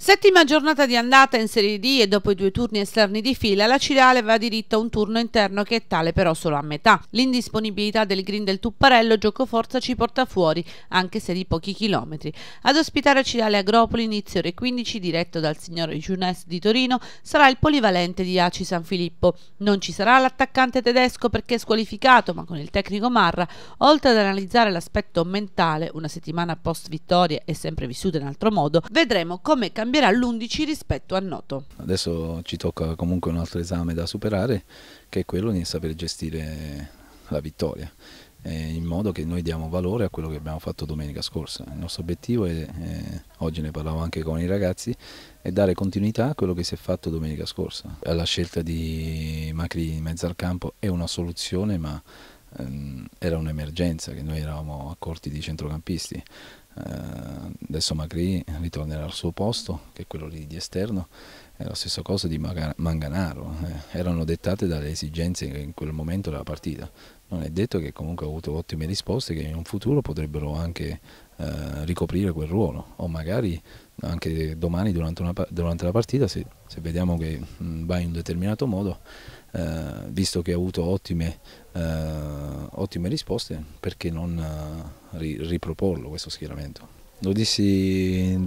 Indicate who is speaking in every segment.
Speaker 1: Settima giornata di andata in Serie D e dopo i due turni esterni di fila la Cireale va diritto a un turno interno che è tale però solo a metà. L'indisponibilità del green del Tupparello giocoforza ci porta fuori, anche se di pochi chilometri. Ad ospitare Cireale Agropoli inizio ore 15 diretto dal signor Giunes di Torino sarà il polivalente di Aci San Filippo. Non ci sarà l'attaccante tedesco perché squalificato, ma con il tecnico Marra, oltre ad analizzare l'aspetto mentale, una settimana post vittoria e sempre vissuta in altro modo, vedremo come cambiare cambierà l'11 rispetto al noto.
Speaker 2: Adesso ci tocca comunque un altro esame da superare che è quello di saper gestire la vittoria in modo che noi diamo valore a quello che abbiamo fatto domenica scorsa. Il nostro obiettivo è, eh, oggi ne parlavo anche con i ragazzi, è dare continuità a quello che si è fatto domenica scorsa. La scelta di Macri in mezzo al campo è una soluzione ma Ehm, era un'emergenza che noi eravamo accorti di centrocampisti. Ehm, adesso Macri ritornerà al suo posto, che è quello lì di esterno, è la stessa cosa di Manganaro, eh. erano dettate dalle esigenze in quel momento della partita. Non è detto che comunque ha avuto ottime risposte che in un futuro potrebbero anche eh, ricoprire quel ruolo o magari anche domani durante, una, durante la partita se, se vediamo che mm, va in un determinato modo eh, visto che ha avuto ottime, eh, ottime risposte, perché non eh, riproporlo questo schieramento? Lo dissi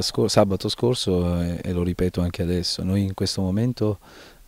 Speaker 2: scor sabato scorso e, e, lo ripeto anche adesso, noi in questo momento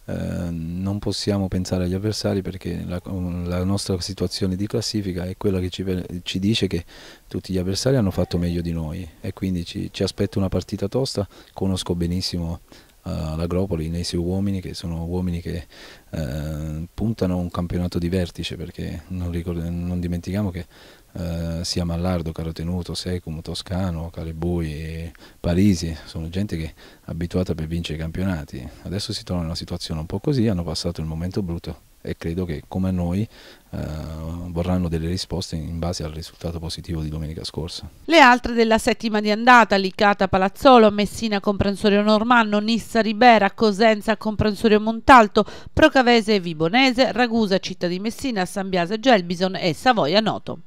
Speaker 2: eh, non possiamo pensare agli avversari perché la, la, nostra situazione di classifica è quella che ci, ci, dice che tutti gli avversari hanno fatto meglio di noi e quindi ci, ci aspetta una partita tosta, conosco benissimo all'Agropoli, nei suoi uomini, che sono uomini che eh, puntano un campionato di vertice, perché non, ricordo, non dimentichiamo che eh, sia Mallardo, Carotenuto, Secum, Toscano, Calebui, Parisi, sono gente che è abituata per vincere i campionati. Adesso si trovano in una situazione un po' così, hanno passato il momento brutto e credo che come noi eh, vorranno delle risposte in base al risultato positivo di domenica scorsa.
Speaker 1: Le altre della settima di andata, Licata Palazzolo, Messina Comprensorio Normanno, Nissa Ribera, Cosenza Comprensorio Montalto, Procavese Vibonese, Ragusa Città di Messina, San Biase Gelbison e Savoia Noto.